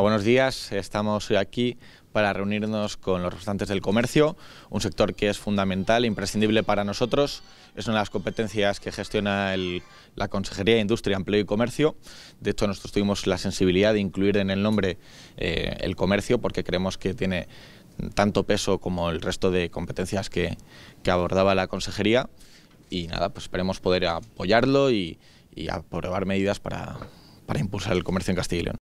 Buenos días, estamos hoy aquí para reunirnos con los restantes del comercio, un sector que es fundamental, imprescindible para nosotros, es una de las competencias que gestiona la Consejería de Industria, Empleo y Comercio. De hecho, nosotros tuvimos la sensibilidad de incluir en el nombre eh, el comercio porque creemos que tiene tanto peso como el resto de competencias que, abordaba la Consejería y nada, pues esperemos poder apoyarlo y, aprobar medidas para, para impulsar el comercio en Castilla y León.